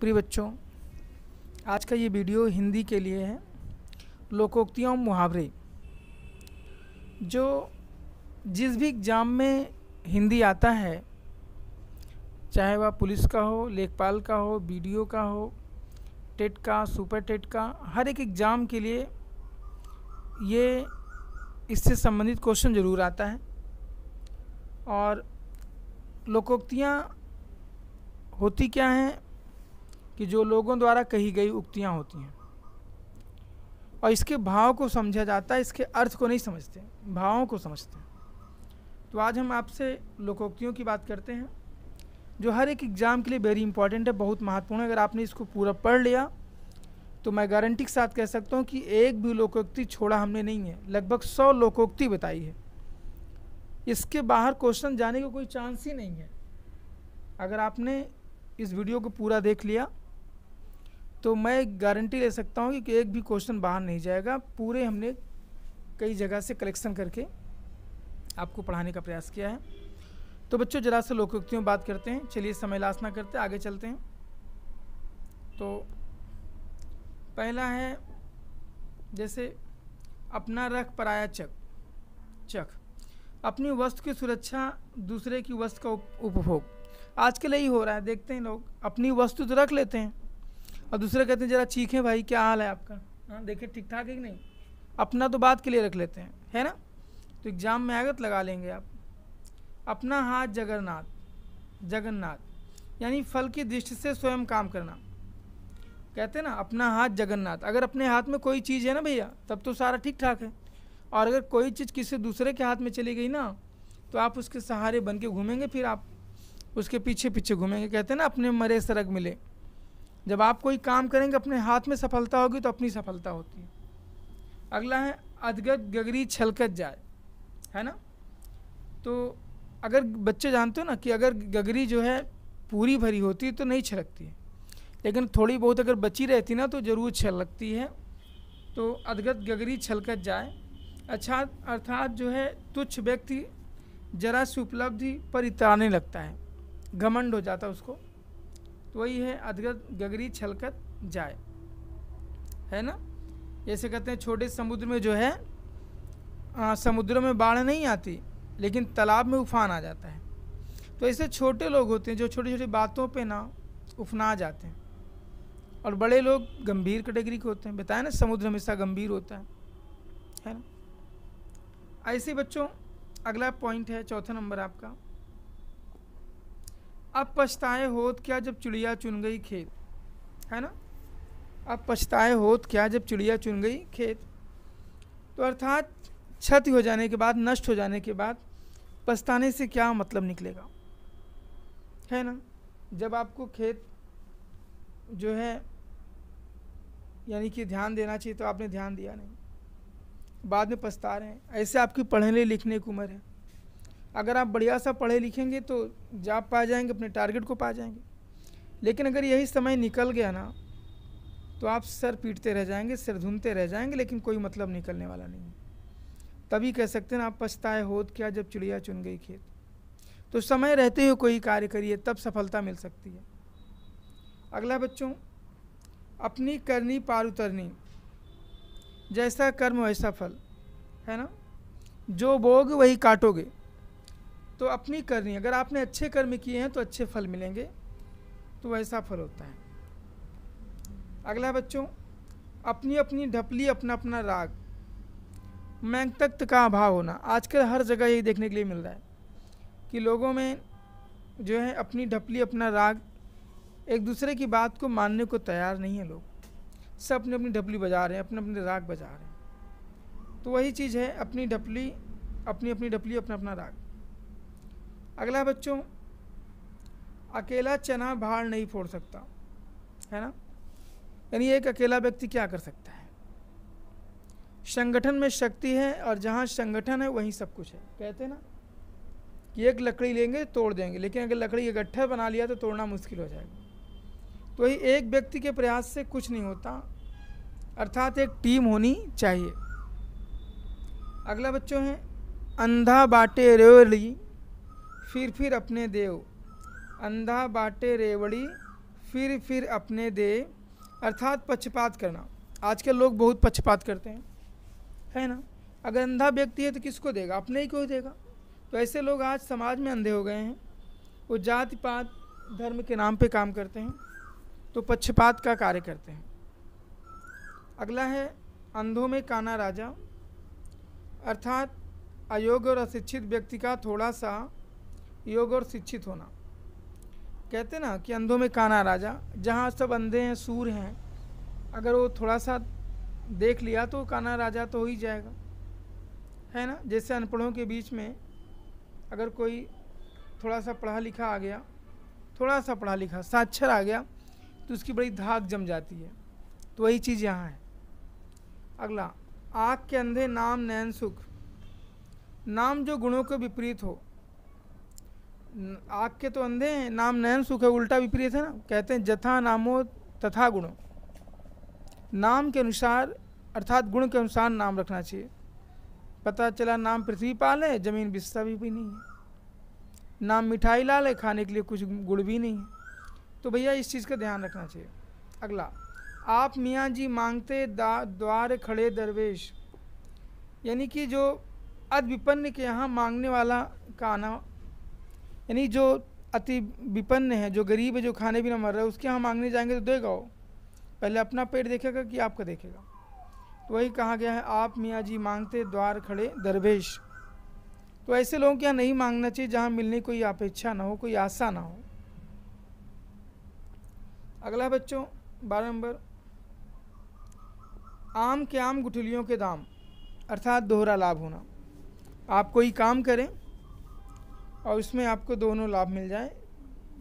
प्रिय बच्चों आज का ये वीडियो हिंदी के लिए है लोकोक्तियाँ और मुहावरे जो जिस भी एग्ज़ाम में हिंदी आता है चाहे वह पुलिस का हो लेखपाल का हो बी का हो टेट का सुपर टेट का हर एक एग्ज़ाम के लिए ये इससे संबंधित क्वेश्चन ज़रूर आता है और लोकोक्तियाँ होती क्या हैं कि जो लोगों द्वारा कही गई उक्तियाँ होती हैं और इसके भाव को समझा जाता है इसके अर्थ को नहीं समझते भावों को समझते हैं तो आज हम आपसे लोकोक्तियों की बात करते हैं जो हर एक एग्ज़ाम के लिए वेरी इंपॉर्टेंट है बहुत महत्वपूर्ण है अगर आपने इसको पूरा पढ़ लिया तो मैं गारंटी के साथ कह सकता हूँ कि एक भी लोकोक्ति छोड़ा हमने नहीं है लगभग सौ लोकोक्ति बताई है इसके बाहर क्वेश्चन जाने का को कोई चांस ही नहीं है अगर आपने इस वीडियो को पूरा देख लिया तो मैं गारंटी ले सकता हूँ कि एक भी क्वेश्चन बाहर नहीं जाएगा पूरे हमने कई जगह से कलेक्शन करके आपको पढ़ाने का प्रयास किया है तो बच्चों जरा से लोकोक्तियों बात करते हैं चलिए समय लाश ना करते आगे चलते हैं तो पहला है जैसे अपना रख पराया चक चक अपनी वस्तु की सुरक्षा दूसरे की वस्तु का उपभोग आजकल यही हो रहा है देखते हैं लोग अपनी वस्तु तो रख लेते हैं और दूसरे कहते हैं जरा चीखें भाई क्या हाल है आपका हाँ देखें ठीक ठाक है कि नहीं अपना तो बात के लिए रख लेते हैं है ना तो एग्ज़ाम में आगत लगा लेंगे आप अपना हाथ जगन्नाथ जगन्नाथ यानी फल की दृष्टि से स्वयं काम करना कहते हैं ना अपना हाथ जगन्नाथ अगर अपने हाथ में कोई चीज़ है ना भैया तब तो सारा ठीक ठाक है और अगर कोई चीज़ किसी दूसरे के हाथ में चली गई ना तो आप उसके सहारे बन के घूमेंगे फिर आप उसके पीछे पीछे घूमेंगे कहते हैं ना अपने मरे सड़क मिले जब आप कोई काम करेंगे अपने हाथ में सफलता होगी तो अपनी सफलता होती है अगला है अधगत गगरी छलकत जाए है ना तो अगर बच्चे जानते हो ना कि अगर गगरी जो है पूरी भरी होती है तो नहीं छलकती है लेकिन थोड़ी बहुत अगर बची रहती ना तो ज़रूर छलकती है तो अदगत गगरी छलकत जाए अच्छा अर्थात जो है तुच्छ व्यक्ति जरा सी उपलब्धि पर इतराने लगता है घमंड हो जाता है उसको वही है अधगत गगरी छलकत जाए है ना जैसे कहते हैं छोटे समुद्र में जो है आ, समुद्रों में बाढ़ नहीं आती लेकिन तालाब में उफान आ जाता है तो ऐसे छोटे लोग होते हैं जो छोटी छोटी बातों पे ना उफना जाते हैं और बड़े लोग गंभीर कैटेगरी के होते हैं बताया ना समुद्र हमेशा गंभीर होता है है ना ऐसे बच्चों अगला पॉइंट है चौथा नंबर आपका अब पछताए होत क्या जब चिड़िया चुन गई खेत है ना अब पछताए होत क्या जब चिड़िया चुन गई खेत तो अर्थात क्षति हो जाने के बाद नष्ट हो जाने के बाद पछताने से क्या मतलब निकलेगा है ना जब आपको खेत जो है यानी कि ध्यान देना चाहिए तो आपने ध्यान दिया नहीं बाद में पछता रहे हैं ऐसे आपकी पढ़ने लिखने की उम्र है अगर आप बढ़िया सा पढ़े लिखेंगे तो जॉब पा जाएंगे अपने टारगेट को पा जाएंगे लेकिन अगर यही समय निकल गया ना तो आप सर पीटते रह जाएंगे सिर धूमते रह जाएंगे लेकिन कोई मतलब निकलने वाला नहीं तभी कह सकते हैं आप पछताए होत क्या जब चिड़िया चुन गई खेत तो समय रहते हुए कोई कार्य करिए तब सफलता मिल सकती है अगला बच्चों अपनी करनी पार उतरनी जैसा कर्म वैसा फल है ना जो बोग वही काटोगे तो अपनी करनी अगर आपने अच्छे कर्म किए हैं तो अच्छे फल मिलेंगे तो वैसा फल होता है अगला बच्चों अपनी अपनी ढपली अपना अपना राग मैंग तख्त का अभाव होना आजकल हर जगह यही देखने के लिए मिल रहा है कि लोगों में जो है अपनी ढपली अपना राग एक दूसरे की बात को मानने को तैयार नहीं है लोग सब अपनी अपनी ढपली बजा रहे हैं अपने अपने राग बजा रहे हैं तो वही चीज़ है अपनी ढपली अपनी अपनी ढपली अपना अपना राग अगला बच्चों अकेला चना भाड़ नहीं फोड़ सकता है ना यानी एक अकेला व्यक्ति क्या कर सकता है संगठन में शक्ति है और जहाँ संगठन है वहीं सब कुछ है कहते हैं ना कि एक लकड़ी लेंगे तोड़ देंगे लेकिन अगर लकड़ी इकट्ठा बना लिया तो तोड़ना मुश्किल हो जाएगा तो ही एक व्यक्ति के प्रयास से कुछ नहीं होता अर्थात एक टीम होनी चाहिए अगला बच्चों है अंधा बाटे रेवली फिर फिर अपने देव अंधा बाटे रेवड़ी फिर फिर अपने दे अर्थात पक्षपात करना आज के लोग बहुत पक्षपात करते हैं है ना अगर अंधा व्यक्ति है तो किसको देगा अपने ही को ही देगा तो ऐसे लोग आज समाज में अंधे हो गए हैं वो जाति पात धर्म के नाम पे काम करते हैं तो पक्षपात का कार्य करते हैं अगला है अंधों में काना राजा अर्थात अयोग्य और अशिक्षित व्यक्ति का थोड़ा सा योग और शिक्षित होना कहते ना कि अंधों में काना राजा जहाँ सब अंधे हैं सूर हैं अगर वो थोड़ा सा देख लिया तो काना राजा तो हो ही जाएगा है ना जैसे अनपढ़ों के बीच में अगर कोई थोड़ा सा पढ़ा लिखा आ गया थोड़ा सा पढ़ा लिखा साक्षर आ गया तो उसकी बड़ी धाक जम जाती है तो वही चीज़ यहाँ है अगला आँख के अंधे नाम नैन सुख नाम जो गुणों के विपरीत हो आग के तो अंधे हैं नाम नयन सुख है उल्टा विपरीत है ना कहते हैं जथा नामो तथा गुणों नाम के अनुसार अर्थात गुण के अनुसार नाम रखना चाहिए पता चला नाम पृथ्वी पाल है जमीन बिस्ता भी, भी नहीं है नाम मिठाई लाल है खाने के लिए कुछ गुड़ भी नहीं है तो भैया इस चीज़ का ध्यान रखना चाहिए अगला आप मियाँ जी मांगते द्वार खड़े दरवेश यानी कि जो अद विपन्न के यहाँ मांगने वाला का आना यानी जो अति विपन्न है जो गरीब है जो खाने भी ना मर रहा है उसके यहाँ मांगने जाएंगे तो देगा वो पहले अपना पेट देखेगा कि आपका देखेगा तो वही कहा गया है आप मियाँ जी मांगते द्वार खड़े दरवेश तो ऐसे लोगों के यहाँ नहीं मांगना चाहिए जहाँ मिलने कोई अपेक्षा ना हो कोई आशा ना हो अगला बच्चों बारह नंबर आम के आम गुठलियों के दाम अर्थात दोहरा लाभ होना आप कोई काम करें और उसमें आपको दोनों लाभ मिल जाए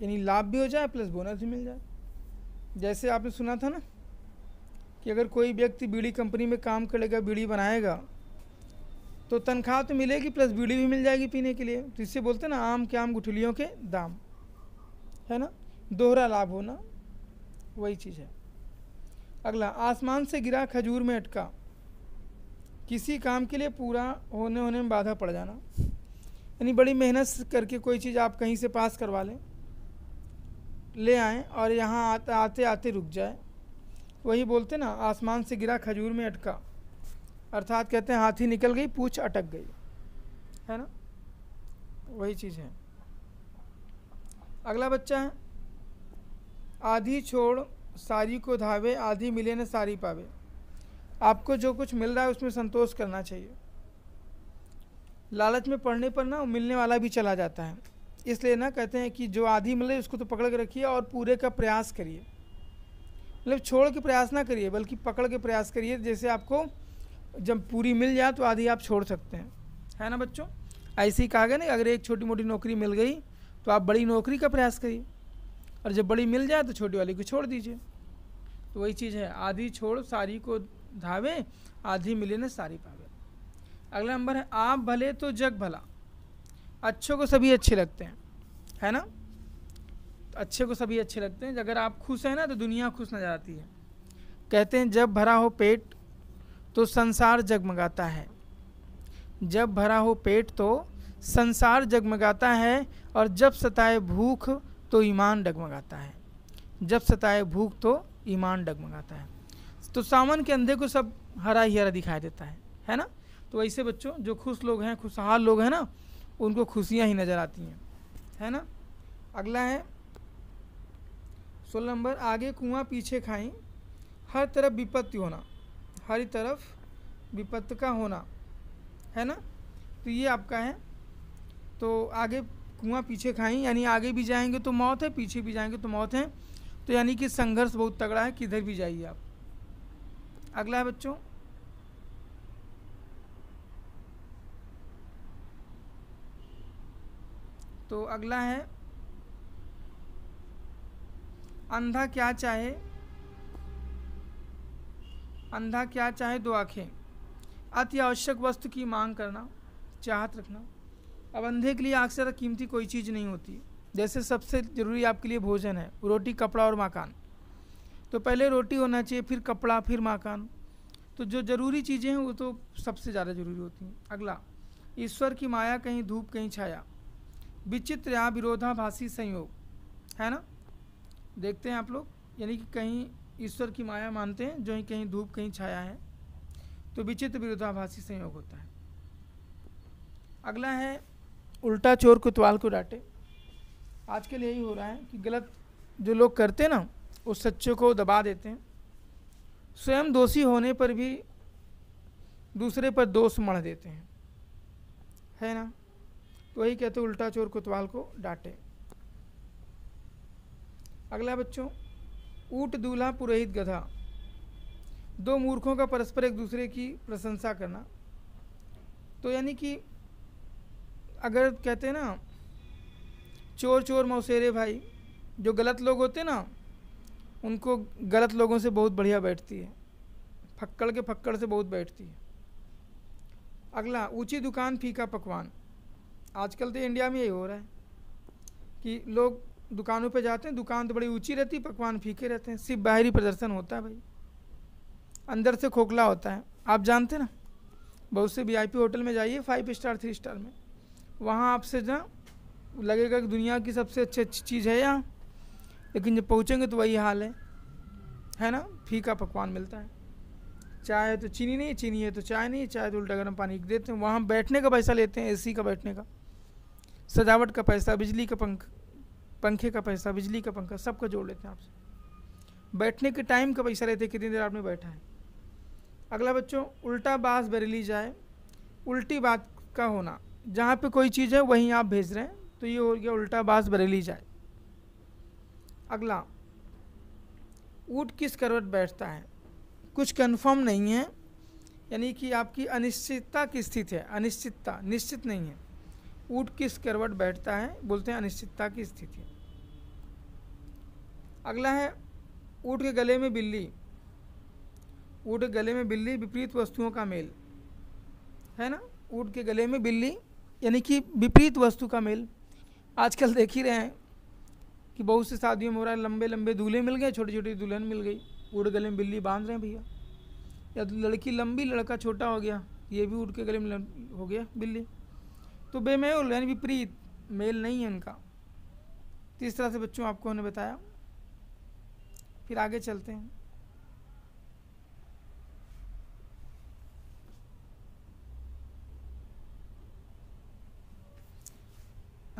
यानी लाभ भी हो जाए प्लस बोनस भी मिल जाए जैसे आपने सुना था ना कि अगर कोई व्यक्ति बीड़ी कंपनी में काम करेगा बीड़ी बनाएगा तो तनख्वाह तो मिलेगी प्लस बीड़ी भी मिल जाएगी पीने के लिए तो इससे बोलते हैं ना आम के आम गुठलियों के दाम है ना दोहरा लाभ होना वही चीज़ है अगला आसमान से गिरा खजूर में अटका किसी काम के लिए पूरा होने होने में बाधा पड़ जाना यानी बड़ी मेहनत करके कोई चीज़ आप कहीं से पास करवा लें ले आएँ और यहाँ आते आते आते रुक जाए वही बोलते ना आसमान से गिरा खजूर में अटका अर्थात कहते हैं हाथी निकल गई पूछ अटक गई है ना वही चीज़ है अगला बच्चा है आधी छोड़ सारी को धावे आधी मिले न सारी पावे आपको जो कुछ मिल रहा है उसमें संतोष करना चाहिए लालच में पढ़ने पर ना मिलने वाला भी चला जाता है इसलिए ना कहते हैं कि जो आधी मिले उसको तो पकड़ के रखिए और पूरे का प्रयास करिए मतलब छोड़ के प्रयास ना करिए बल्कि पकड़ के प्रयास करिए जैसे आपको जब पूरी मिल जाए तो आधी आप छोड़ सकते हैं है ना बच्चों ऐसे ही कहा गया ना अगर एक छोटी मोटी नौकरी मिल गई तो आप बड़ी नौकरी का प्रयास करिए और जब बड़ी मिल जाए तो छोटी वाली को छोड़ दीजिए तो वही चीज़ है आधी छोड़ सारी को धावे आधी मिले ना सारी पावे अगला नंबर है आप भले तो जग भला अच्छों को सभी अच्छे लगते हैं है ना तो अच्छे को सभी अच्छे लगते हैं अगर आप खुश हैं ना तो दुनिया खुश नजर आती है कहते हैं जब भरा हो पेट तो संसार जगमगाता है जब भरा हो पेट तो संसार जगमगाता है और जब सताए भूख तो ईमान डगमगाता है जब सताए भूख तो ईमान डगमगाता है तो सावन के अंधे को सब हरा ही हरा दिखाई देता है है ना तो ऐसे बच्चों जो खुश लोग हैं खुशहाल लोग हैं ना उनको खुशियाँ ही नज़र आती हैं है ना अगला है सोलह नंबर आगे कुआं पीछे खाई हर तरफ विपत्ति होना हर तरफ विपत्ति का होना है ना तो ये आपका है तो आगे कुआं पीछे खाई यानी आगे भी जाएंगे तो मौत है पीछे भी जाएंगे तो मौत है तो यानी कि संघर्ष बहुत तगड़ा है किधर भी जाइए आप अगला है बच्चों तो अगला है अंधा क्या चाहे अंधा क्या चाहे दो आँखें अति आवश्यक वस्तु की मांग करना चाहत रखना अब अंधे के लिए आँख से ज़्यादा कीमती कोई चीज़ नहीं होती जैसे सबसे ज़रूरी आपके लिए भोजन है रोटी कपड़ा और मकान तो पहले रोटी होना चाहिए फिर कपड़ा फिर मकान तो जो ज़रूरी चीज़ें हैं वो तो सबसे ज़्यादा ज़रूरी होती हैं अगला ईश्वर की माया कहीं धूप कहीं छाया विचित्र यहाँ विरोधाभासी संयोग है ना देखते हैं आप लोग यानी कि कहीं ईश्वर की माया मानते हैं जो ही कहीं धूप कहीं छाया है तो विचित्र विरोधाभासी संयोग होता है अगला है उल्टा चोर कुतवाल को डांटे आजकल यही हो रहा है कि गलत जो लोग करते हैं ना उस सच्चे को दबा देते हैं स्वयं दोषी होने पर भी दूसरे पर दोष मढ़ देते हैं है ना तो वही कहते उल्टा चोर कुतवाल को डांटे अगला बच्चों ऊट दूल्हा पुरोहित गधा दो मूर्खों का परस्पर एक दूसरे की प्रशंसा करना तो यानी कि अगर कहते हैं ना चोर चोर मौसेरे भाई जो गलत लोग होते ना उनको गलत लोगों से बहुत बढ़िया बैठती है फक्कड़ के फक्कड़ से बहुत बैठती है अगला ऊंची दुकान फीका पकवान आजकल तो इंडिया में यही हो रहा है कि लोग दुकानों पे जाते हैं दुकान तो बड़ी ऊंची रहती है पकवान फीके रहते हैं सिर्फ बाहरी प्रदर्शन होता है भाई अंदर से खोखला होता है आप जानते ना बहुत से वी होटल में जाइए फाइव स्टार थ्री स्टार में वहाँ आपसे ना लगेगा कि दुनिया की सबसे अच्छी अच्छी चीज़ है यहाँ लेकिन जब पहुँचेंगे तो वही हाल है है ना फीका पकवान मिलता है चाय है तो चीनी नहीं चीनी है तो चाय नहीं चाय तो उल्टा गर्म पानी देते हैं वहाँ बैठने का पैसा लेते हैं एसी का बैठने का सजावट का पैसा बिजली का पंख पंखे का पैसा बिजली का पंखा सबका जोड़ लेते हैं आपसे बैठने के टाइम का पैसा रहते हैं कितनी देर आपने बैठा है अगला बच्चों उल्टा बास बरेली जाए उल्टी बात का होना जहाँ पे कोई चीज़ है वहीं आप भेज रहे हैं तो ये हो गया उल्टा बास बरेली जाए अगला ऊट किस करवट बैठता है कुछ कन्फर्म नहीं है यानी कि आपकी अनिश्चितता की स्थिति है अनिश्चितता निश्चित नहीं है ऊट किस करवट बैठता है बोलते हैं अनिश्चितता की स्थिति अगला है ऊँट के गले में बिल्ली ऊँट के गले में बिल्ली विपरीत वस्तुओं का मेल है ना ऊँट के गले में बिल्ली यानी कि विपरीत वस्तु का मेल आजकल देख ही रहे हैं कि बहुत से शादियों में हो रहा है लंबे लंबे दूल्हे मिल गए छोटी छोटी दुल्हन मिल गई ऊट गले में बिल्ली बांध रहे हैं भैया या तो लड़की लंबी लड़का छोटा हो गया ये भी ऊँट के गले में हो गया बिल्ली तो बेमेल यानी विपरीत मेल नहीं है उनका तो इस तरह से बच्चों आपको उन्हें बताया फिर आगे चलते हैं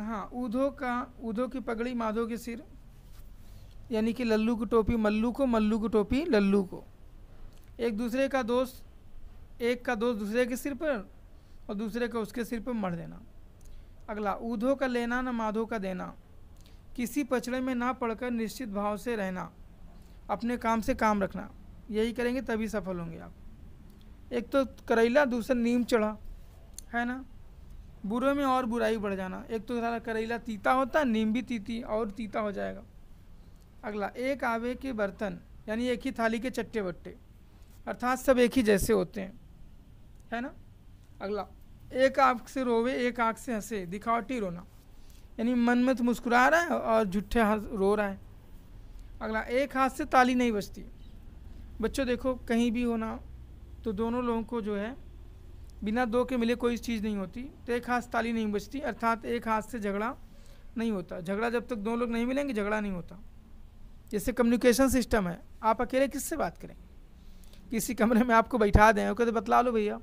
हाँ ऊधो का ऊधो की पगड़ी माधो के सिर यानी कि लल्लू की टोपी मल्लू को मल्लू की टोपी लल्लू को एक दूसरे का दोस्त एक का दोस्त दूसरे के सिर पर और दूसरे को उसके सिर पर मर देना अगला ऊधो का लेना न माधो का देना किसी पचड़े में ना पड़कर निश्चित भाव से रहना अपने काम से काम रखना यही करेंगे तभी सफल होंगे आप एक तो करेला दूसरा नीम चढ़ा है ना बुरे में और बुराई बढ़ जाना एक तो सारा करेला तीता होता नीम भी तीती और तीता हो जाएगा अगला एक आवे के बर्तन यानी एक ही थाली के चट्टे बट्टे अर्थात सब एक ही जैसे होते हैं है ना अगला एक आँख से रोवे एक आँख से हंसे दिखावटी रोना यानी मन में तो मुस्कुरा रहा है और झूठे हाथ रो रहा है अगला एक हाथ से ताली नहीं बजती बच्चों देखो कहीं भी होना तो दोनों लोगों को जो है बिना दो के मिले कोई चीज़ नहीं होती तो एक हाथ ताली नहीं बजती अर्थात एक हाथ से झगड़ा नहीं होता झगड़ा जब तक दो लोग नहीं मिलेंगे झगड़ा नहीं होता जैसे कम्युनिकेशन सिस्टम है आप अकेले किससे बात करेंगे किसी कमरे में आपको बैठा दें कहते बतला लो भैया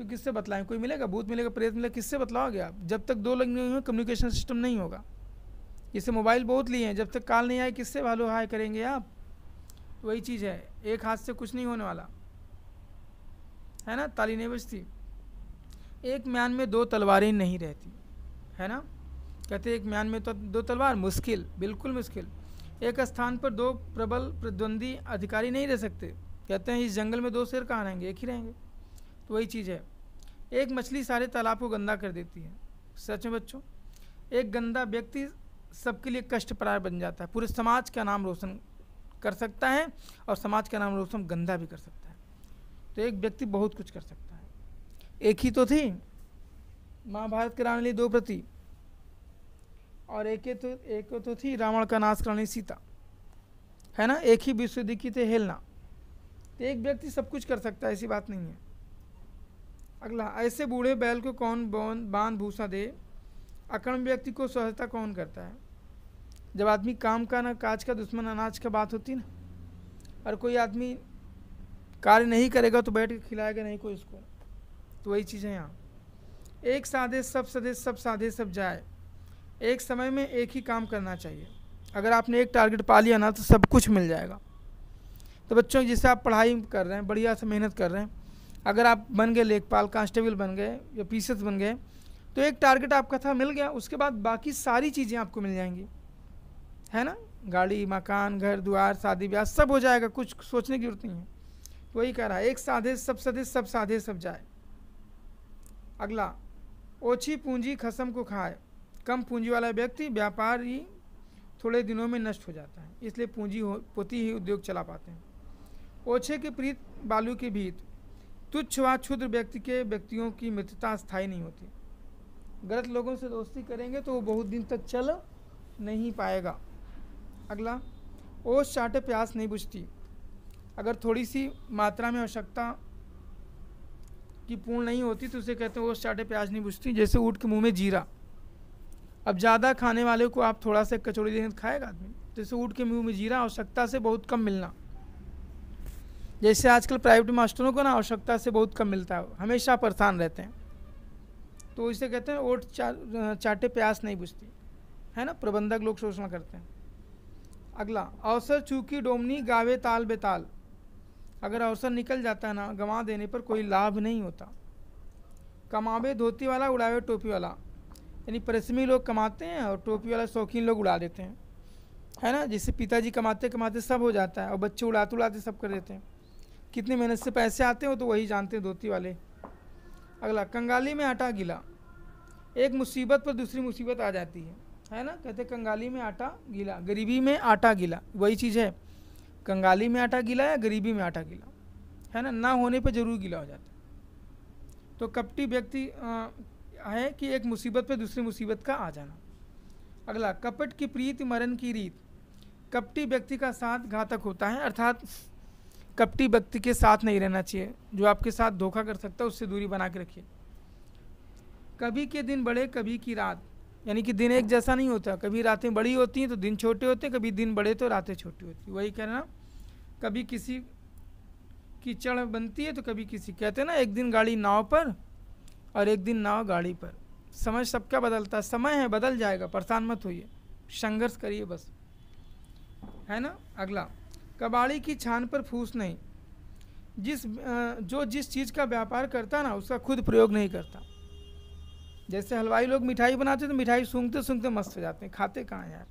तो किससे बतलाएं कोई मिलेगा भूत मिलेगा प्रेत मिलेगा किससे बतलाओगे आप जब तक दो लोग नहीं हुए कम्युनिकेशन सिस्टम नहीं होगा इससे मोबाइल बहुत लिए हैं जब तक काल नहीं आए किससे वालो हाय करेंगे आप वही चीज़ है एक हाथ से कुछ नहीं होने वाला है ना ताली नहीं बजती एक म्यान में दो तलवारें नहीं रहती है ना कहते एक म्यान में तो दो तलवार मुश्किल बिल्कुल मुश्किल एक स्थान पर दो प्रबल प्रद्वंदी अधिकारी नहीं रह सकते कहते हैं इस जंगल में दो शेर कहाँ रहेंगे एक ही रहेंगे तो वही चीज़ है एक मछली सारे तालाब को गंदा कर देती है सच में बच्चों एक गंदा व्यक्ति सबके लिए कष्टप्राय बन जाता है पूरे समाज का नाम रोशन कर सकता है और समाज का नाम रोशन गंदा भी कर सकता है तो एक व्यक्ति बहुत कुछ कर सकता है एक ही तो थी महाभारत कराने लिए दो प्रति और एक तो एक तो थी रावण का नाश कराने सीता है ना एक ही विश्व दिखी थे हेलना तो एक व्यक्ति सब कुछ कर सकता है ऐसी बात नहीं है अगला ऐसे बूढ़े बैल को कौन बांध भूसा दे अकर्म व्यक्ति को सहायता कौन करता है जब आदमी काम का ना काज का दुश्मन अनाज का बात होती ना और कोई आदमी कार्य नहीं करेगा तो बैठ के खिलाएगा नहीं कोई इसको तो वही चीज़ है यहाँ एक साधे सब सदे सब साधे सब जाए एक समय में एक ही काम करना चाहिए अगर आपने एक टारगेट पा लिया ना तो सब कुछ मिल जाएगा तो बच्चों जिससे आप पढ़ाई कर रहे हैं बढ़िया से मेहनत कर रहे हैं अगर आप बन गए लेखपाल कांस्टेबल बन गए या पीसेस बन गए तो एक टारगेट आपका था मिल गया उसके बाद बाकी सारी चीज़ें आपको मिल जाएंगी है ना गाड़ी मकान घर द्वार शादी ब्याह सब हो जाएगा कुछ सोचने की जरूरत नहीं है वही कह रहा है एक साधे सब सधे सब साधे सब जाए अगला ओछी पूंजी खसम को खाए कम पूंजी वाला व्यक्ति व्यापार ही थोड़े दिनों में नष्ट हो जाता है इसलिए पूंजी हो पोती ही उद्योग चला पाते हैं ओछे के प्रीत बालू के भीत तुच्छ व क्षुद्र व्यक्ति के व्यक्तियों की मित्रता स्थायी नहीं होती गलत लोगों से दोस्ती करेंगे तो वो बहुत दिन तक चल नहीं पाएगा अगला ओस चाटे प्यास नहीं बुझती अगर थोड़ी सी मात्रा में आवश्यकता की पूर्ण नहीं होती तो उसे कहते हैं ओस चाटे प्यास नहीं बुझती जैसे ऊँट के मुँह में जीरा अब ज़्यादा खाने वाले को आप थोड़ा सा कचौड़ी देने खाएगा आदमी जैसे ऊँट के मुँह में जीरा आवश्यकता से बहुत कम मिलना जैसे आजकल प्राइवेट मास्टरों को ना आवश्यकता से बहुत कम मिलता है हमेशा परेशान रहते हैं तो इसे कहते हैं ओट चा, चाटे प्यास नहीं बुझती है ना प्रबंधक लोग शोषण करते हैं अगला अवसर चूकी डोमनी गावे ताल बेताल अगर अवसर निकल जाता है ना गंवा देने पर कोई लाभ नहीं होता कमावे धोती वाला उड़ावे टोपी वाला यानी परिश्रमी लोग कमाते हैं और टोपी वाला शौकीन लोग उड़ा देते हैं है ना जैसे पिताजी कमाते कमाते सब हो जाता है और बच्चे उड़ाते उड़ाते सब कर देते हैं कितनी मेहनत से पैसे आते हो तो वही जानते हैं धोती वाले अगला कंगाली में आटा गीला एक मुसीबत पर दूसरी मुसीबत आ जाती है है ना कहते कंगाली में आटा गीला गरीबी में आटा गीला वही चीज़ है कंगाली में आटा गीला या गरीबी में आटा गीला है ना ना होने पर जरूर गीला हो जाता तो कपटी व्यक्ति है कि एक मुसीबत पर दूसरी मुसीबत का आ जाना अगला कपट की प्रीति मरण की रीत कपटी व्यक्ति का साथ घातक होता है अर्थात कपटी व्यक्ति के साथ नहीं रहना चाहिए जो आपके साथ धोखा कर सकता है उससे दूरी बना के रखिए कभी के दिन बड़े कभी की रात यानी कि दिन एक जैसा नहीं होता कभी रातें बड़ी होती हैं तो दिन छोटे होते हैं कभी दिन बड़े तो रातें छोटी होती वही कहना कभी किसी की चढ़ बनती है तो कभी किसी कहते हैं ना एक दिन गाड़ी नाव पर और एक दिन नाव गाड़ी पर समय सबका बदलता है समय है बदल जाएगा परेशान मत होइए संघर्ष करिए बस है ना अगला कबाड़ी की छान पर फूस नहीं जिस जो जिस चीज़ का व्यापार करता ना उसका खुद प्रयोग नहीं करता जैसे हलवाई लोग मिठाई बनाते तो मिठाई सूंघते सूंघते मस्त हो जाते हैं खाते कहाँ यार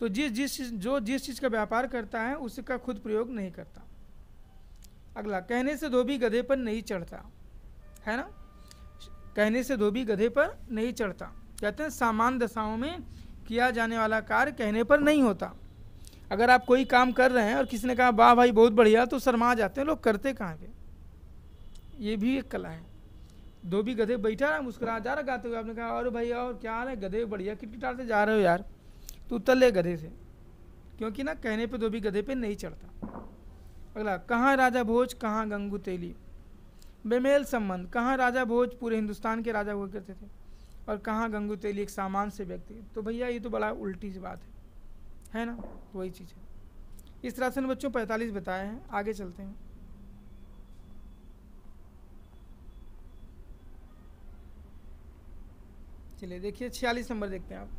तो जिस जिस जो जिस चीज़ का व्यापार करता है उसका खुद प्रयोग नहीं करता अगला कहने से धोबी गधे पर नहीं चढ़ता है ना कहने से धोबी गधे पर नहीं चढ़ता कहते हैं सामान दशाओं में किया जाने वाला कार्य कहने पर नहीं होता अगर आप कोई काम कर रहे हैं और किसी ने कहा वाह भाई बहुत बढ़िया तो शर्मा जाते हैं लोग करते कहाँ पे ये भी एक कला है दो भी गधे बैठा रहा मुस्कुरा जा रहा गाते हुए आपने कहा और भाई और क्या है गधे बढ़िया किटकिटाते जा रहे हो यार तो उतर ले गधे से क्योंकि ना कहने पे दो भी गधे पे नहीं चढ़ता अगला कहाँ राजा भोज कहाँ गंगू तेली बेमेल संबंध कहाँ राजा भोज पूरे हिंदुस्तान के राजा हुआ करते थे और कहाँ गंगू तेली एक सामान से व्यक्ति तो भैया ये तो बड़ा उल्टी सी बात है है ना वही चीज़ है इस तरह से बच्चों 45 बताए हैं आगे चलते हैं चलिए देखिए छियालीस नंबर देखते हैं आप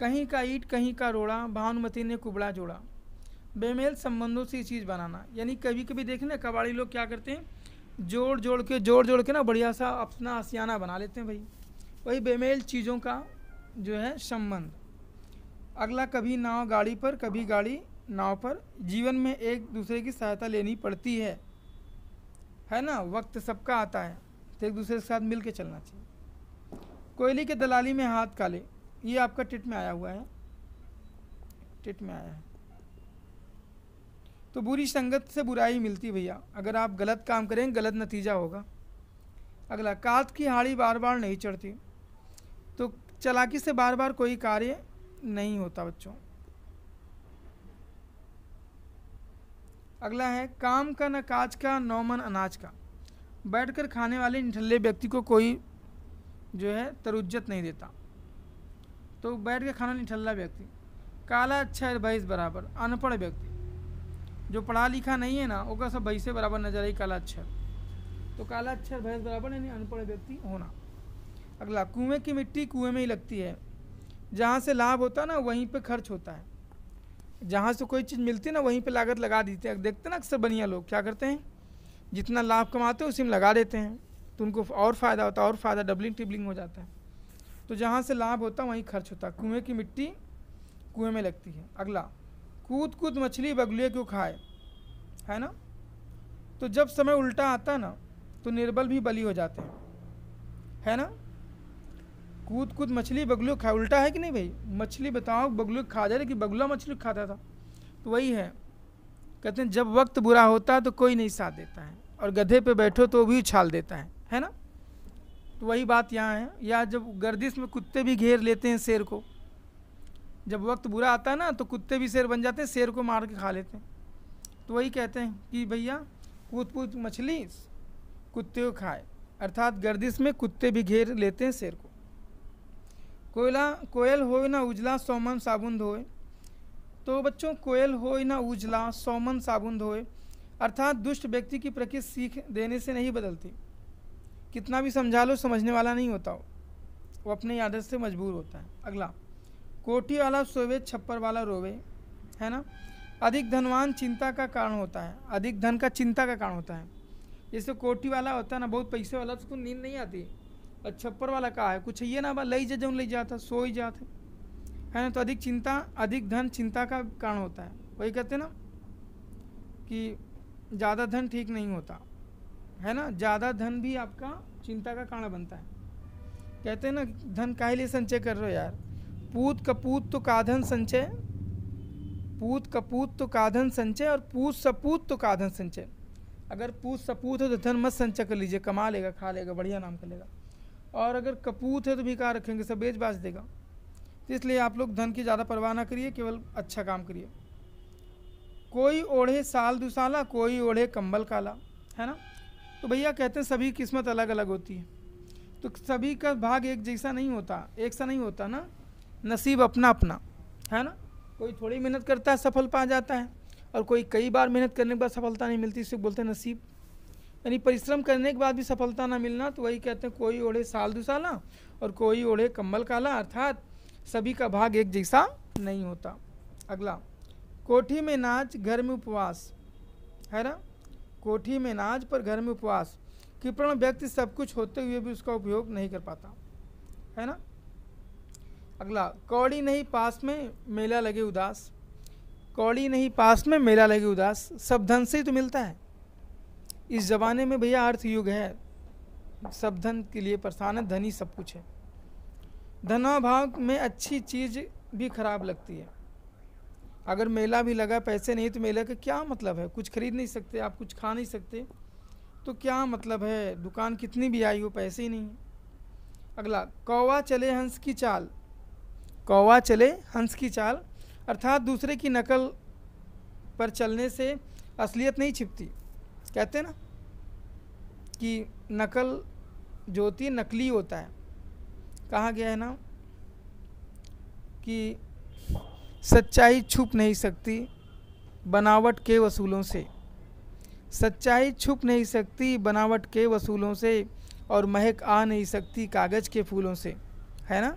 कहीं का ईट कहीं का रोड़ा भानुमति ने कुबड़ा जोड़ा बेमेल संबंधों से चीज़ बनाना यानी कभी कभी देखें ना कबाड़ी लोग क्या करते हैं जोड़ जोड़ के जोड़ जोड़ के ना बढ़िया सा अपना आसियाना बना लेते हैं भाई वही बेमेल चीज़ों का जो है संबंध अगला कभी नाव गाड़ी पर कभी गाड़ी नाव पर जीवन में एक दूसरे की सहायता लेनी पड़ती है है ना वक्त सबका आता है तो एक दूसरे के साथ मिल चलना चाहिए कोयली के दलाली में हाथ काले ये आपका टिट में आया हुआ है टिट में आया है तो बुरी संगत से बुराई मिलती भैया अगर आप गलत काम करें गलत नतीजा होगा अगला कात की हाड़ी बार बार नहीं चढ़ती तो चलाकी से बार बार कोई कार्य नहीं होता बच्चों अगला है काम का न काज का नौमन अनाज का बैठकर खाने वाले निठल्ले व्यक्ति को कोई जो है तरुज्जत नहीं देता तो बैठ के खाना निठल्ला व्यक्ति काला अच्छा है भैंस बराबर अनपढ़ व्यक्ति जो पढ़ा लिखा नहीं है ना वो सब भैंसे बराबर नजर आई काला अच्छा तो काला अच्छा भैंस बराबर यानी अनपढ़ व्यक्ति होना अगला कुएं की मिट्टी कुएं में ही लगती है जहाँ से लाभ होता है ना वहीं पे खर्च होता है जहाँ से कोई चीज़ मिलती है ना वहीं पे लागत लगा देते हैं देखते ना अक्सर बनिया लोग क्या करते हैं जितना लाभ कमाते हैं उसी में लगा देते हैं तो उनको और फ़ायदा होता है और फ़ायदा डबलिंग ट्रिबलिंग हो जाता है तो जहाँ से लाभ होता है वहीं खर्च होता है कुएँ की मिट्टी कुएँ में लगती है अगला कूद कूद मछली बगलिए क्यों खाए है ना तो जब समय उल्टा आता ना तो निर्बल भी बली हो जाते हैं है ना कूद कूद मछली बगलू खा उल्टा है कि नहीं भाई मछली बताओ बगलू खा जा कि बगुला मछली खाता था तो वही है कहते हैं जब वक्त बुरा होता है तो कोई नहीं साथ देता है और गधे पे बैठो तो भी उछाल देता है है ना तो वही बात यहाँ है या जब गर्दिश में कुत्ते भी घेर लेते हैं शेर को जब वक्त बुरा आता है ना तो कुत्ते भी शेर बन जाते हैं शेर को मार के खा लेते हैं तो वही कहते हैं कि भैया कूद कूद मछली कुत्ते को खाए अर्थात गर्दिश में कुत्ते भी घेर लेते हैं शेर को कोयला कोयल हो ना उजला सोमन साबुन धोए तो बच्चों कोयल हो ना उजला सोमन साबुन धोए अर्थात दुष्ट व्यक्ति की प्रकृति सीख देने से नहीं बदलती कितना भी समझा लो समझने वाला नहीं होता हो वो अपने आदत से मजबूर होता है अगला कोठी वाला सोवे छप्पर वाला रोवे है ना अधिक धनवान चिंता का कारण होता है अधिक धन का चिंता का कारण होता है जैसे कोठी वाला होता है ना बहुत पैसे वाला तो उसको नींद नहीं आती और छप्पर वाला कहा है कुछ ये ना बा लई जा जौन लई जाता सो ही जाते है ना तो अधिक चिंता अधिक धन चिंता का कारण होता है वही कहते ना कि ज़्यादा धन ठीक नहीं होता है ना ज़्यादा धन भी आपका चिंता का कारण बनता है कहते हैं ना धन काहे लिए संचय कर रहे हो यार पूत कपूत तो काधन संचय पूत कपूत तो काधन संचय और पूत सपूत तो काधन संचय अगर पूत सपूत हो तो धन मत संचय कर लीजिए कमा लेगा खा लेगा बढ़िया नाम कर लेगा और अगर कपूत है तो भी कहाँ रखेंगे सब बेच बाज देगा तो इसलिए आप लोग धन की ज़्यादा परवाह ना करिए केवल अच्छा काम करिए कोई ओढ़े साल दुसाला कोई ओढ़े कंबल काला है ना तो भैया कहते हैं सभी किस्मत अलग अलग होती है तो सभी का भाग एक जैसा नहीं होता एक सा नहीं होता ना नसीब अपना अपना है ना कोई थोड़ी मेहनत करता है सफल पा जाता है और कोई कई बार मेहनत करने के बाद सफलता नहीं मिलती इससे बोलते हैं नसीब यानी परिश्रम करने के बाद भी सफलता ना मिलना तो वही कहते हैं कोई ओढ़े साल दुसाला और कोई ओढ़े कम्बल काला अर्थात सभी का भाग एक जैसा नहीं होता अगला कोठी में नाच घर में उपवास है ना कोठी में नाच पर घर में उपवास कृपण व्यक्ति सब कुछ होते हुए भी उसका उपयोग नहीं कर पाता है ना अगला कौड़ी नहीं पास में मेला लगे उदास कौड़ी नहीं पास में मेला लगे उदास सब धन से ही तो मिलता है इस ज़माने में भैया अर्थ युग है सब धन के लिए परेशान है धनी सब कुछ है धनाभाव में अच्छी चीज़ भी खराब लगती है अगर मेला भी लगा पैसे नहीं तो मेला का क्या मतलब है कुछ खरीद नहीं सकते आप कुछ खा नहीं सकते तो क्या मतलब है दुकान कितनी भी आई हो पैसे ही नहीं अगला कौवा चले हंस की चाल कौवा चले हंस की चाल अर्थात दूसरे की नकल पर चलने से असलियत नहीं छिपती कहते हैं ना कि नकल जो होती है नकली होता है कहा गया है ना कि सच्चाई छुप नहीं सकती बनावट के वसूलों से सच्चाई छुप नहीं सकती बनावट के वसूलों से और महक आ नहीं सकती कागज़ के फूलों से है ना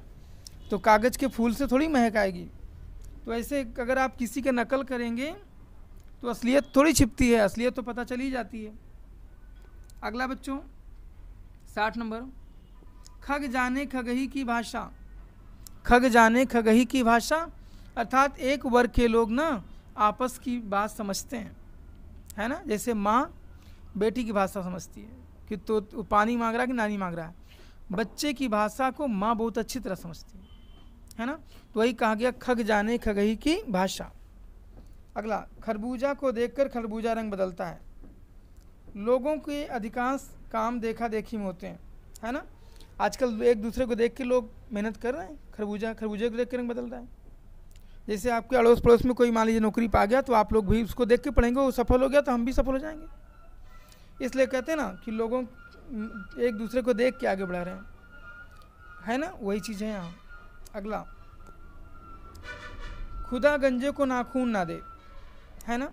तो कागज़ के फूल से थोड़ी महक आएगी तो ऐसे अगर आप किसी का नकल करेंगे तो असलियत थोड़ी छिपती है असलियत तो पता चली जाती है अगला बच्चों साठ नंबर खग जाने खगही की भाषा खग जाने खगही की भाषा अर्थात एक वर्ग के लोग ना आपस की बात समझते हैं है ना जैसे माँ बेटी की भाषा समझती है कि तो, तो पानी मांग रहा है कि नानी मांग रहा है बच्चे की भाषा को माँ बहुत अच्छी तरह समझती है है ना तो वही कहा गया खग जाने खगही की भाषा अगला खरबूजा को देखकर खरबूजा रंग बदलता है लोगों के अधिकांश काम देखा देखी में होते हैं है ना आजकल एक दूसरे को देख के लोग मेहनत कर रहे हैं खरबूजा खरबूजे को देख के रंग बदल रहा है जैसे आपके अड़ोस पड़ोस में कोई मान लीजिए नौकरी पा गया तो आप लोग भी उसको देख के पढ़ेंगे वो सफल हो गया तो हम भी सफल हो जाएंगे इसलिए कहते हैं ना कि लोगों एक दूसरे को देख के आगे बढ़ा रहे हैं है ना वही चीज़ है यहाँ अगला खुदा गंजे को नाखून ना दे है ना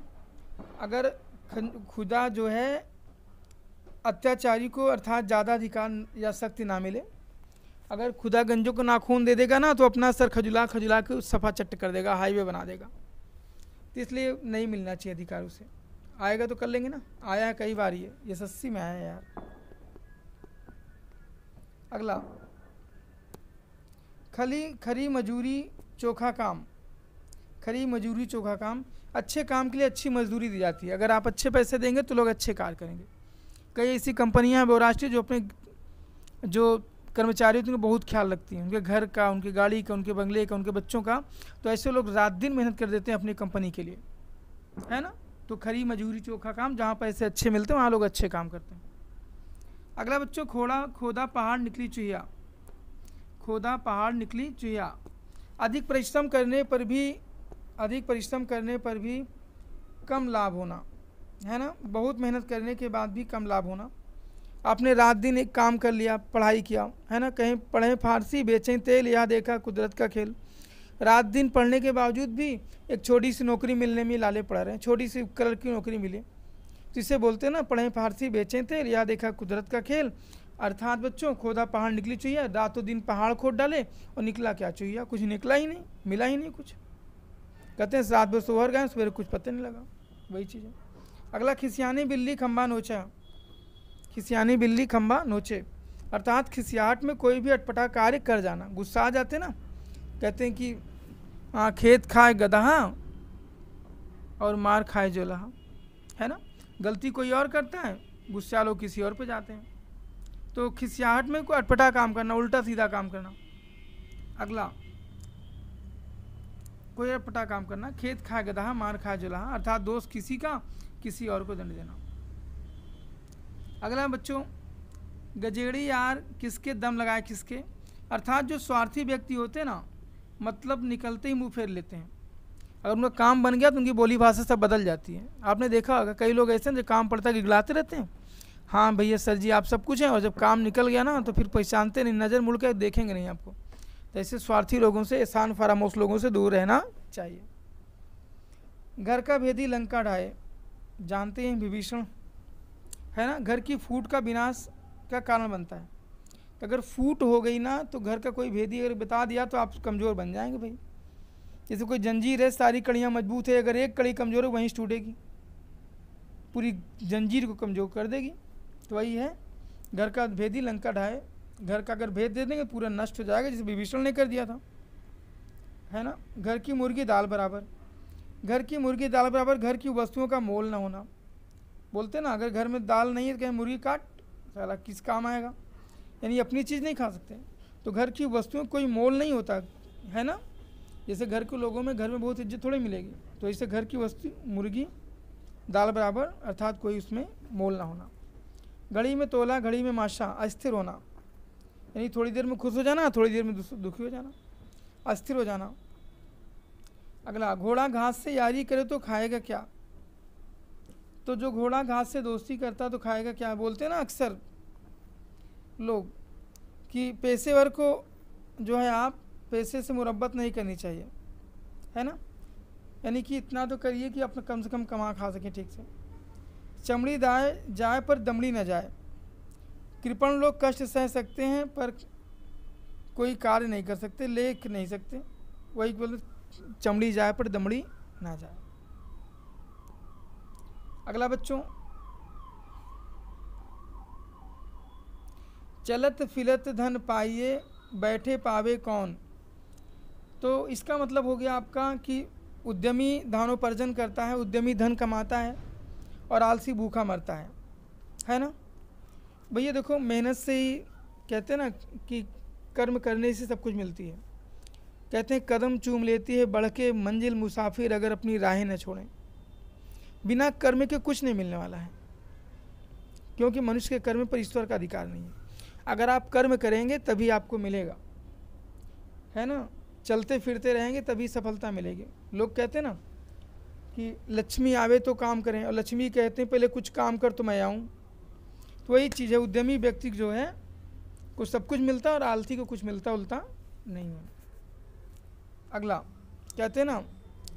अगर खुदा जो है अत्याचारी को अर्थात ज़्यादा अधिकार या शक्ति ना मिले अगर खुदा गंजों को नाखून दे देगा ना तो अपना सर खजुला खजुला के सफ़ा चट्ट कर देगा हाईवे बना देगा तो इसलिए नहीं मिलना चाहिए अधिकार उसे आएगा तो कर लेंगे ना आया है कई बार ये ये सस्सी में आया है यार अगला खली खरी मजूरी चोखा काम खरी मजूरी चोखा काम अच्छे काम के लिए अच्छी मजदूरी दी जाती है अगर आप अच्छे पैसे देंगे तो लोग अच्छे कार्य करेंगे कई ऐसी कंपनियाँ हैं बहुराष्ट्रीय जो अपने जो कर्मचारी होते हैं उनका बहुत ख्याल रखती हैं उनके घर का उनके गाड़ी का उनके बंगले का उनके बच्चों का तो ऐसे लोग रात दिन मेहनत कर देते हैं अपनी कंपनी के लिए है ना तो खरी मजूरी चोखा काम जहाँ पैसे अच्छे मिलते हैं वहाँ लोग अच्छे काम करते हैं अगला बच्चों खोड़ा खोदा पहाड़ निकली चूहिया खोदा पहाड़ निकली चूहिया अधिक परिश्रम करने पर भी अधिक परिश्रम करने पर भी कम लाभ होना है ना बहुत मेहनत करने के बाद भी कम लाभ होना आपने रात दिन एक काम कर लिया पढ़ाई किया है ना कहीं पढ़ें फारसी बेचें तेल यह देखा कुदरत का खेल रात दिन पढ़ने के बावजूद भी एक छोटी सी नौकरी मिलने में लाले पड़ा रहे हैं छोटी सी कलर की नौकरी मिले तो इसे बोलते हैं ना पढ़ें फारसी बेचें तेल यह देखा कुदरत का खेल अर्थात बच्चों खोदा पहाड़ निकली चुहिया रातों दिन पहाड़ खोद डाले और निकला क्या चुहिया कुछ निकला ही नहीं मिला ही नहीं कुछ कहते हैं रात भर सोहर गए सवेरे कुछ पता नहीं लगा वही चीज़ है अगला खिसियानी बिल्ली खम्बा नोचा खिसियानी बिल्ली खम्बा नोचे अर्थात खिसियाहट में कोई भी अटपटा कार्य कर जाना गुस्सा आ जाते ना कहते हैं कि आ, हाँ, खेत खाए गदहा और मार खाए जोलहा है ना गलती कोई और करता है गुस्सा लोग किसी और पे जाते हैं तो खिसियाहट में कोई अटपटा काम करना उल्टा सीधा काम करना अगला कोई पटा काम करना खेत खा गदहा मार खा जुलाहा अर्थात दोष किसी का किसी और को दंड देना अगला बच्चों गजेड़ी यार किसके दम लगाए किसके अर्थात जो स्वार्थी व्यक्ति होते हैं ना मतलब निकलते ही मुंह फेर लेते हैं अगर उनका काम बन गया तो उनकी बोली भाषा सब बदल जाती है आपने देखा होगा कई लोग ऐसे हैं जो काम पड़ता है गिगलाते रहते हैं हाँ भैया सर जी आप सब कुछ हैं और जब काम निकल गया ना तो फिर पहचानते नहीं नज़र मुड़ के देखेंगे नहीं आपको तो ऐसे स्वार्थी लोगों से एहसान फरामोश लोगों से दूर रहना चाहिए घर का भेदी लंका ढाए जानते हैं विभीषण है ना घर की फूट का विनाश का कारण बनता है तो अगर फूट हो गई ना तो घर का कोई भेदी अगर बता दिया तो आप कमज़ोर बन जाएंगे भाई जैसे कोई जंजीर है सारी कड़ियाँ मजबूत है अगर एक कड़ी कमज़ोर है वहीं टूटेगी पूरी जंजीर को कमज़ोर कर देगी तो वही है घर का भेदी लंका ढाए घर का अगर भेज दे देंगे पूरा नष्ट हो जाएगा जिसे विभीषण ने कर दिया था है ना घर की मुर्गी दाल बराबर घर की मुर्गी दाल बराबर घर की वस्तुओं का मोल ना होना बोलते ना अगर घर में दाल नहीं है तो कहीं मुर्गी काट साला किस काम आएगा यानी अपनी चीज़ नहीं खा सकते तो घर की वस्तुओं कोई मोल नहीं होता है ना जैसे घर के लोगों में घर में बहुत इज्जत थोड़ी मिलेगी तो इससे घर की वस्तु मुर्गी दाल बराबर अर्थात कोई उसमें मोल ना होना घड़ी में तोला घड़ी में माशा अस्थिर होना यानी थोड़ी देर में खुश हो जाना थोड़ी देर में दुखी हो जाना अस्थिर हो जाना अगला घोड़ा घास से यारी करे तो खाएगा क्या तो जो घोड़ा घास से दोस्ती करता तो खाएगा क्या बोलते हैं ना अक्सर लोग कि पेशेवर को जो है आप पैसे से मुरबत नहीं करनी चाहिए है ना यानी कि इतना तो करिए कि आप कम से कम कमा खा सकें ठीक से चमड़ी दाए जाए पर दमड़ी ना जाए कृपण लोग कष्ट सह सकते हैं पर कोई कार्य नहीं कर सकते लेख नहीं सकते वही बोलते चमड़ी जाए पर दमड़ी ना जाए अगला बच्चों चलत फिलत धन पाइए बैठे पावे कौन तो इसका मतलब हो गया आपका कि उद्यमी धानोपार्जन करता है उद्यमी धन कमाता है और आलसी भूखा मरता है है ना भैया देखो मेहनत से ही कहते हैं ना कि कर्म करने से सब कुछ मिलती है कहते हैं कदम चूम लेती है बढ़ के मंजिल मुसाफिर अगर अपनी राहें न छोड़ें बिना कर्म के कुछ नहीं मिलने वाला है क्योंकि मनुष्य के कर्म पर ईश्वर का अधिकार नहीं है अगर आप कर्म करेंगे तभी आपको मिलेगा है ना चलते फिरते रहेंगे तभी सफलता मिलेगी लोग कहते हैं ना कि लक्ष्मी आवे तो काम करें और लक्ष्मी कहते हैं पहले कुछ काम कर तो मैं आऊँ तो वही चीज़ है उद्यमी व्यक्ति जो है को सब कुछ मिलता है और आलसी को कुछ मिलता उलता नहीं है अगला कहते हैं ना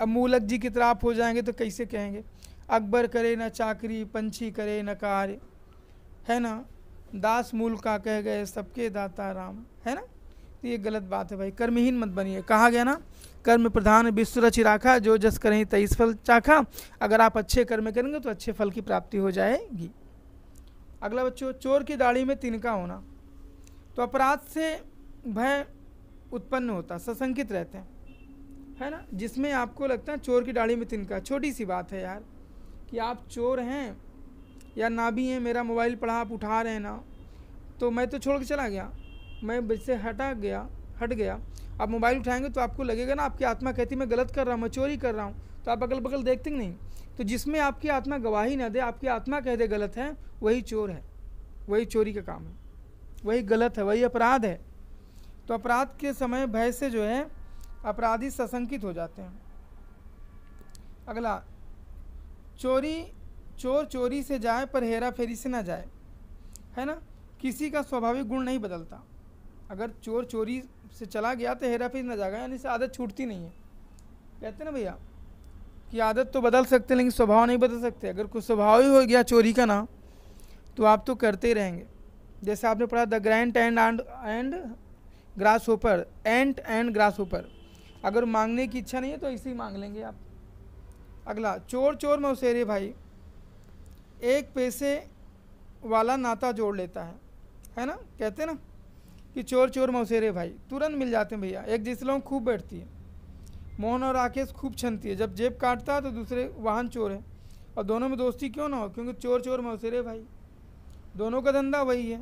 अब मूलक जी की तरह आप हो जाएंगे तो कैसे कहेंगे अकबर करे ना चाकरी पंछी करे न कार्य है ना दास मूल का कह गए सबके दाता राम है ना तो ये गलत बात है भाई कर्महीन मत बनिए कहा गया ना कर्म प्रधान विश्व रचि राखा जो जस करें तेईस फल चाखा अगर आप अच्छे कर्म करेंगे तो अच्छे फल की प्राप्ति हो जाएगी अगला बच्चों चोर की दाढ़ी में तिनका होना तो अपराध से भय उत्पन्न होता सशंकित रहते हैं है ना जिसमें आपको लगता है चोर की दाढ़ी में तिनका छोटी सी बात है यार कि आप चोर हैं या ना भी हैं मेरा मोबाइल पढ़ा आप उठा रहे हैं ना तो मैं तो छोड़ के चला गया मैं से हटा गया हट गया आप मोबाइल उठाएंगे तो आपको लगेगा ना आपकी आत्मा कहती मैं गलत कर रहा हूँ मैं चोरी कर रहा हूँ तो आप अगल बगल देखते नहीं तो जिसमें आपकी आत्मा गवाही ना दे आपकी आत्मा कह दे गलत है वही चोर है वही चोरी का काम है वही गलत है वही अपराध है तो अपराध के समय भय से जो है अपराधी सशंकित हो जाते हैं अगला चोरी चोर चोरी से जाए पर हेरा फेरी से ना जाए है ना किसी का स्वाभाविक गुण नहीं बदलता अगर चोर चोरी से चला गया तो हेरा फेरी ना जाएगा यानी से आदत छूटती नहीं है कहते ना भैया कि आदत तो बदल सकते हैं लेकिन स्वभाव नहीं बदल सकते अगर कुछ स्वभाव ही हो गया चोरी का ना तो आप तो करते ही रहेंगे जैसे आपने पढ़ा the grand and and and grasshopper ant and grass ओपर अगर मांगने की इच्छा नहीं है तो इसी मांग लेंगे आप अगला चोर चोर मौसेरे भाई एक पैसे वाला नाता जोड़ लेता है है ना कहते ना कि चोर चोर मौसेरे भाई तुरंत मिल जाते हैं भैया एक जिस लोग खूब बैठती है मोहन और राकेश खूब छनती है जब जेब काटता है तो दूसरे वाहन चोर है और दोनों में दोस्ती क्यों ना हो क्योंकि चोर चोर मौसेरे भाई दोनों का धंधा वही है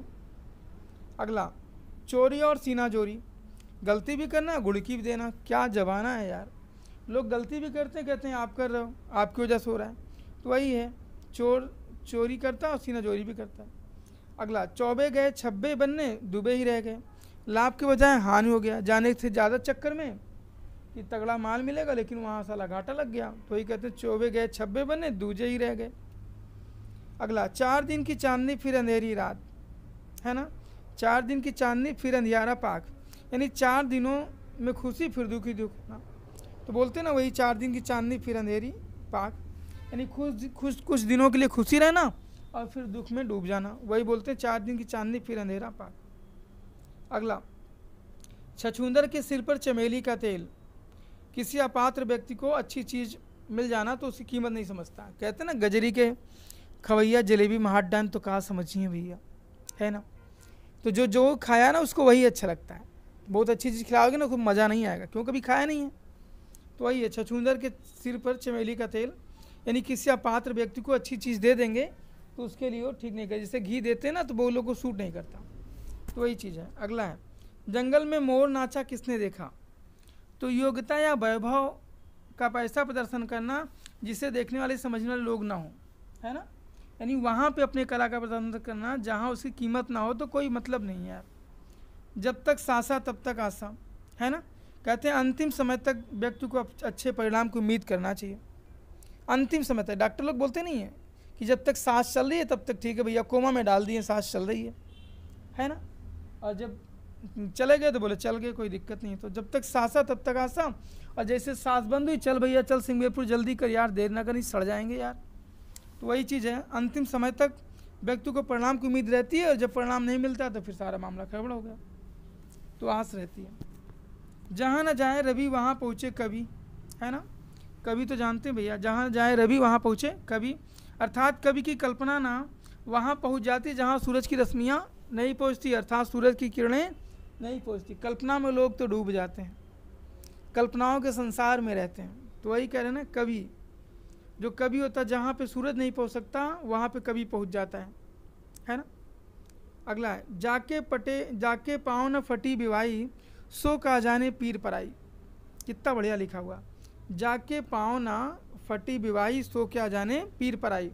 अगला चोरी और सीना चोरी गलती भी करना गुड़की भी देना क्या जबाना है यार लोग गलती भी करते हैं कहते हैं आप कर रहे हो आपकी वजह से हो रहा है तो वही है चोर चोरी करता और सीना चोरी भी करता है अगला चौबे गए छब्बे बनने दुबे ही रह गए लाभ के बजाय हानि हो गया जाने से ज़्यादा चक्कर में कि तगड़ा माल मिलेगा लेकिन वहाँ साला घाटा लग गया तो ही कहते चौबे गए छब्बे बने दूजे ही रह गए अगला चार दिन की चांदनी फिर अंधेरी रात है ना चार दिन की चांदनी फिर अंधियारा पाक यानी चार दिनों में खुशी फिर दुखी दुख ना तो बोलते ना वही चार दिन की चांदनी फिर अंधेरी पाक यानी खुश खुश कुछ दिनों के लिए खुशी रहना और फिर दुख में डूब जाना वही बोलते हैं चार दिन की चांदनी फिर अंधेरा पाक अगला छछूंदर के सिर पर चमेली का तेल किसी अपात्र व्यक्ति को अच्छी चीज़ मिल जाना तो उसकी कीमत नहीं समझता कहते ना गजरी के खवैया जलेबी महाडान तो कहा समझिए भैया है ना तो जो जो खाया ना उसको वही अच्छा लगता है बहुत अच्छी चीज़ खिलाओगे ना खूब मज़ा नहीं आएगा क्यों कभी खाया नहीं है तो वही अच्छा छुंदर के सिर पर चमेली का तेल यानी किसी अपात्र व्यक्ति को अच्छी चीज़ दे देंगे तो उसके लिए वो ठीक नहीं कर जैसे घी देते हैं ना तो वो लोग को सूट नहीं करता तो वही चीज़ है अगला है जंगल में मोर नाचा किसने देखा तो योग्यता या वैभव का पैसा प्रदर्शन करना जिसे देखने वाले समझने वाले लोग ना हों है ना यानी वहाँ पे अपने कला का प्रदर्शन करना जहाँ उसकी कीमत ना हो तो कोई मतलब नहीं है जब तक सासा तब तक आशा है ना कहते हैं अंतिम समय तक व्यक्ति को अच्छे परिणाम की उम्मीद करना चाहिए अंतिम समय तक डॉक्टर लोग बोलते नहीं हैं कि जब तक सांस चल रही है तब तक ठीक है भैया कोमा में डाल दिए सांस चल रही है है ना और जब चले गए तो बोले चल गए कोई दिक्कत नहीं तो जब तक सासा तब तक आसा और जैसे सास बंद हुई चल भैया चल सिंगेपुर जल्दी कर यार देर ना करी सड़ जाएंगे यार तो वही चीज़ है अंतिम समय तक व्यक्ति को परिणाम की उम्मीद रहती है और जब परिणाम नहीं मिलता तो फिर सारा मामला गड़बड़ हो गया तो आस रहती है जहाँ ना जाए रवि वहाँ पहुँचे कभी है ना कभी तो जानते हैं भैया जहाँ जाए रवि वहाँ पहुँचे कभी अर्थात कभी की कल्पना ना वहाँ पहुँच जाती जहाँ सूरज की रश्मियाँ नहीं पहुँचती अर्थात सूरज की किरणें नहीं पहुँचती कल्पना में लोग तो डूब जाते हैं कल्पनाओं के संसार में रहते हैं तो वही कह रहे हैं ना कभी जो कभी होता जहाँ पे सूरज नहीं पहुँच सकता वहाँ पे कभी पहुँच जाता है है ना अगला है जाके पटे जाके पाँव न फटी बिवाई सो का जाने पीर पराई कितना बढ़िया लिखा हुआ जाके पाँव ना फटी बिवाई सो क्या जाने पीर पराई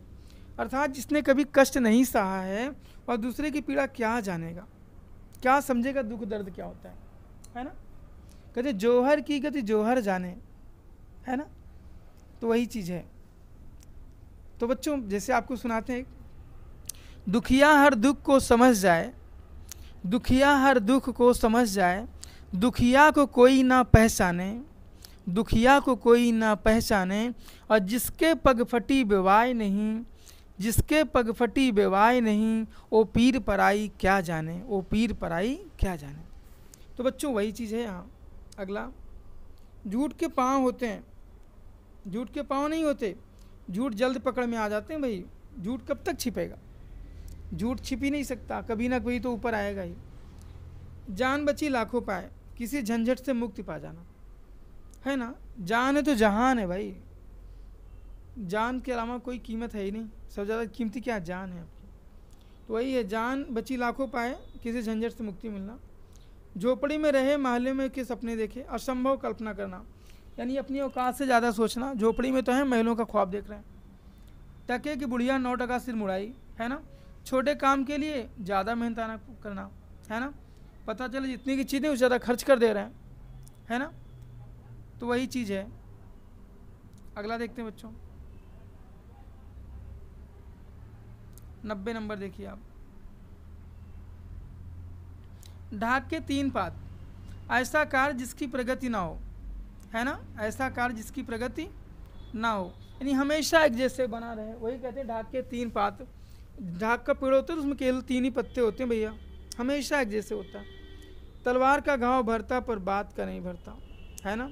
अर्थात जिसने कभी कष्ट नहीं सहा है और दूसरे की पीड़ा क्या जानेगा क्या समझेगा दुख दर्द क्या होता है है ना कहते जोहर की गति जोहर जाने है ना तो वही चीज़ है तो बच्चों जैसे आपको सुनाते हैं दुखिया हर दुख को समझ जाए दुखिया हर दुख को समझ जाए दुखिया को कोई ना पहचाने दुखिया को कोई ना पहचाने और जिसके पग फटी बेवाए नहीं जिसके पगफटी बेवाय नहीं ओ पीर पराई क्या जाने ओ पीर पराई क्या जाने तो बच्चों वही चीज़ है यहाँ अगला झूठ के पाँव होते हैं झूठ के पाँव नहीं होते झूठ जल्द पकड़ में आ जाते हैं भाई झूठ कब तक छिपेगा झूठ छिप ही नहीं सकता कभी ना कभी तो ऊपर आएगा ही जान बची लाखों पाए किसी झंझट से मुक्ति पा जाना है ना जान है तो जहान है भाई जान के अलावा कोई कीमत है ही नहीं सबसे ज़्यादा कीमती क्या जान है आपकी तो वही है जान बची लाखों पाए किसी झंझट से मुक्ति मिलना झोपड़ी में रहे महल में के सपने देखे असंभव कल्पना करना यानी अपनी औकात से ज़्यादा सोचना झोपड़ी में तो है महलों का ख्वाब देख रहे हैं टके कि बुढ़िया नौ टका सिर मुड़ाई है ना छोटे काम के लिए ज़्यादा मेहनत आना करना है ना पता चले जितनी की चीज़ें उस ज़्यादा खर्च कर दे रहे हैं है ना तो वही चीज़ है अगला देखते हैं बच्चों नब्बे नंबर देखिए आप ढाक के तीन पात ऐसा कार्य जिसकी प्रगति ना हो है ना ऐसा कार्य जिसकी प्रगति ना हो यानी हमेशा एक जैसे बना रहे वही कहते हैं ढाक के तीन पात ढाक का पेड़ होता है उसमें केवल तीन ही पत्ते होते हैं भैया हमेशा एक जैसे होता है तलवार का घाव भरता पर बात का नहीं भरता है ना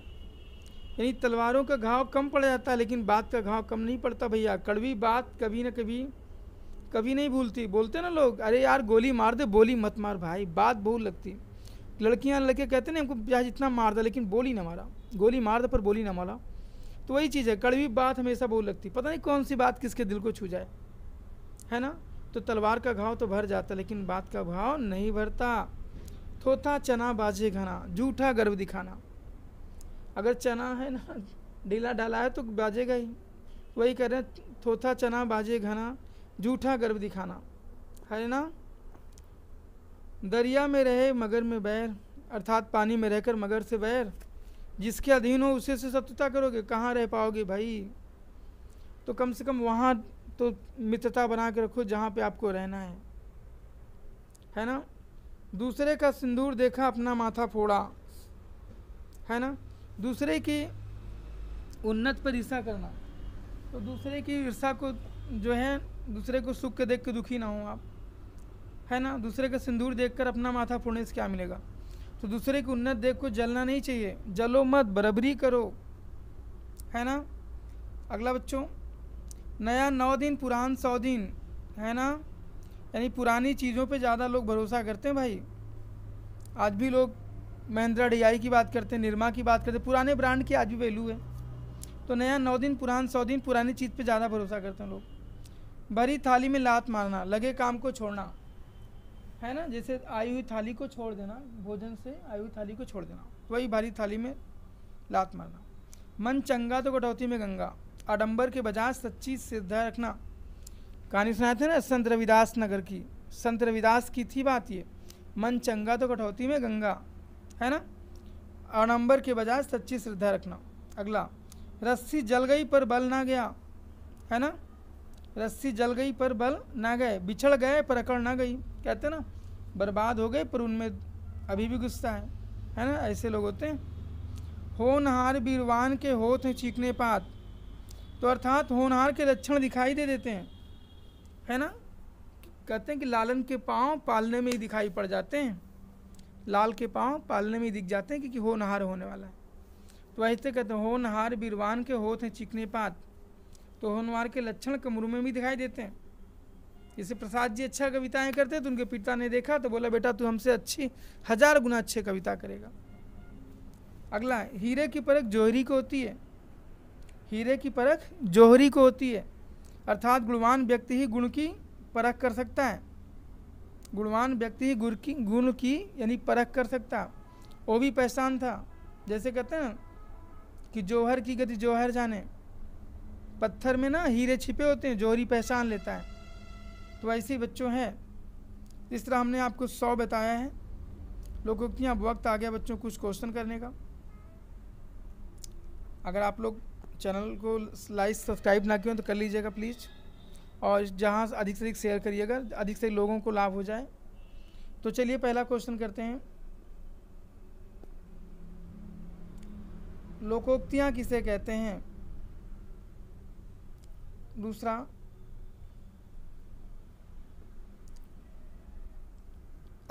यानी तलवारों का घाव कम पड़ जाता है लेकिन बात का घाव कम नहीं पड़ता भैया कड़वी बात कभी ना कभी कभी नहीं भूलती बोलते ना लोग अरे यार गोली मार दे बोली मत मार भाई बात बहुत लगती लड़कियां लड़के कहते ना हमको प्याज इतना मार दे लेकिन बोली ना मारा गोली मार दे पर बोली ना मारा तो वही चीज़ है कड़वी बात हमेशा बहुत लगती पता नहीं कौन सी बात किसके दिल को छू जाए है ना तो तलवार का घाव तो भर जाता लेकिन बात का घाव नहीं भरता थोथा चना बाजे घना झूठा गर्व दिखाना अगर चना है ना ढीला डाला है तो बाजेगा ही वही कह रहे हैं थोथा चना बाजे घना झूठा गर्व दिखाना है ना दरिया में रहे मगर में बैर अर्थात पानी में रहकर मगर से बैर जिसके अधीन हो उसे से शत्रुता करोगे कहाँ रह पाओगे भाई तो कम से कम वहाँ तो मित्रता बना के रखो जहाँ पे आपको रहना है है ना दूसरे का सिंदूर देखा अपना माथा फोड़ा है ना दूसरे की उन्नत पर ईर्षा करना तो दूसरे की ईर्षा को जो है दूसरे को सुख के देख के दुखी ना हो आप है ना दूसरे का सिंदूर देखकर अपना माथा फोड़ने से क्या मिलेगा तो दूसरे की उन्नत देख को जलना नहीं चाहिए जलो मत बराबरी करो है ना अगला बच्चों नया नौ दिन पुरान सौ दिन है ना यानी पुरानी चीज़ों पे ज़्यादा लोग भरोसा करते हैं भाई आज भी लोग महिंद्रा डी की बात करते हैं निरमा की बात करते हैं पुराने ब्रांड की आज भी वैल्यू है तो नया नौ दिन पुरान सौ दिन पुरानी चीज़ पे ज़्यादा भरोसा करते हैं लोग भरी थाली में लात मारना लगे काम को छोड़ना है ना जैसे आई हुई थाली को छोड़ देना भोजन से आई हुई थाली को छोड़ देना वही भारी थाली में लात मारना मन चंगा तो कटौती में गंगा आडंबर के बजाय सच्ची श्रद्धा रखना कहानी सुनाए थे ना संत रविदास नगर की संत रविदास की थी बात ये मन चंगा तो कटौती में गंगा है ना आडंबर के बजाय सच्ची श्रद्धा रखना अगला रस्सी जल गई पर बल ना गया है ना रस्सी जल गई पर बल ना गए बिछड़ गए पर अकड़ ना गई कहते ना बर्बाद हो गए पर उनमें अभी भी गुस्सा है है ना ऐसे लोग होते हैं होनहार बीरवान के होत हैं चीखने पात तो अर्थात होनहार के लक्षण दिखाई दे देते हैं है ना कहते हैं कि लालन के पाँव पालने में ही दिखाई पड़ जाते हैं लाल के पाँव पालने में ही दिख जाते हैं क्योंकि होनहार होने वाला है तो ऐसे कहते हैं होनहार बीरवान के होत हैं चिकने पात तो होनवार के लक्षण कमरों में भी दिखाई देते हैं जैसे प्रसाद जी अच्छा कविताएं करते तो उनके पिता ने देखा तो बोला बेटा तू हमसे अच्छी हजार गुना अच्छे कविता करेगा अगला हीरे की परख जोहरी को होती है हीरे की परख जोहरी को होती है अर्थात गुणवान व्यक्ति ही गुण की परख कर सकता है गुणवान व्यक्ति ही गुण की गुण की यानी परख कर सकता वो भी पहचान था जैसे कहते हैं कि जौहर की गति जौहर जाने पत्थर में ना हीरे छिपे होते हैं जोहरी पहचान लेता है तो ऐसे ही बच्चों हैं इस तरह हमने आपको सौ बताया है लोगों की अब वक्त आ गया बच्चों कुछ क्वेश्चन करने का अगर आप लोग चैनल को लाइक सब्सक्राइब ना किए तो कर लीजिएगा प्लीज़ और जहाँ अधिक से अधिक शेयर करिएगा अधिक से अधिक लोगों को लाभ हो जाए तो चलिए पहला क्वेश्चन करते हैं लोकोक्तियाँ किसे कहते हैं दूसरा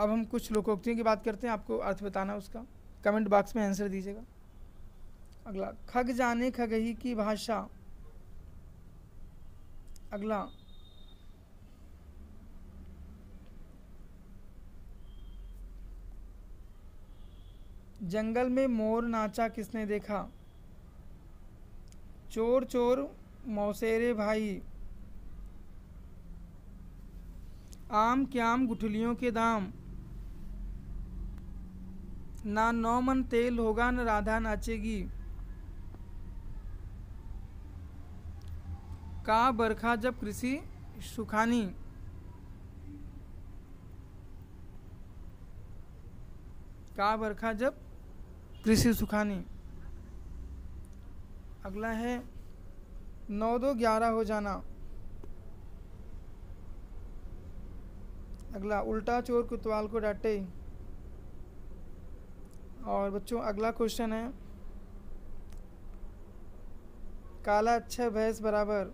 अब हम कुछ लोकोक्तियों की बात करते हैं आपको अर्थ बताना उसका कमेंट बॉक्स में आंसर दीजिएगा अगला खग जाने खगही की भाषा अगला जंगल में मोर नाचा किसने देखा चोर चोर मौसेरे भाई आम क्याम गुठलियों के दाम ना नौ मन तेल होगा ना राधा नाचेगी का बरखा जब कृषि सुखानी का बरखा जब कृषि सुखानी अगला है नौ दो ग्यारह हो जाना अगला उल्टा चोर कुतवाल को डांटे और बच्चों अगला क्वेश्चन है काला अच्छा भैंस बराबर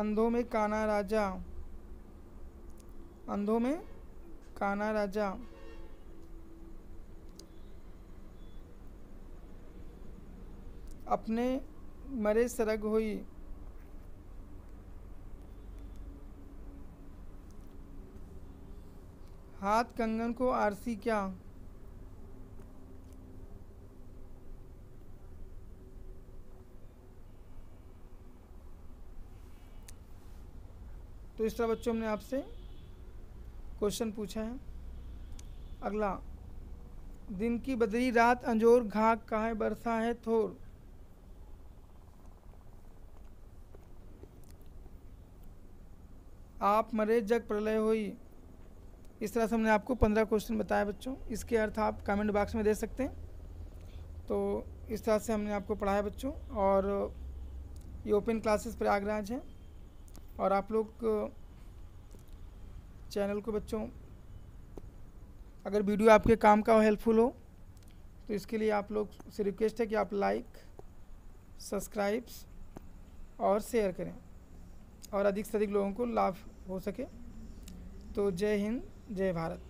अंधों में काना राजा अंधों में काना राजा अपने मरे सरग हुई हाथ कंगन को आरसी क्या तो इस तरह बच्चों ने आपसे क्वेश्चन पूछा है अगला दिन की बदरी रात अंजोर का है बरसा है थोर आप मरे जग प्रलय हुई इस तरह से हमने आपको पंद्रह क्वेश्चन बताया बच्चों इसके अर्थ आप कमेंट बॉक्स में दे सकते हैं तो इस तरह से हमने आपको पढ़ाया बच्चों और ये ओपन क्लासेस प्रयागराज है और आप लोग चैनल को बच्चों अगर वीडियो आपके काम का हो हेल्पफुल हो तो इसके लिए आप लोग से रिक्वेस्ट है कि आप लाइक सब्सक्राइब्स और शेयर करें और अधिक से अधिक लोगों को लाभ हो सके तो जय हिंद जय भारत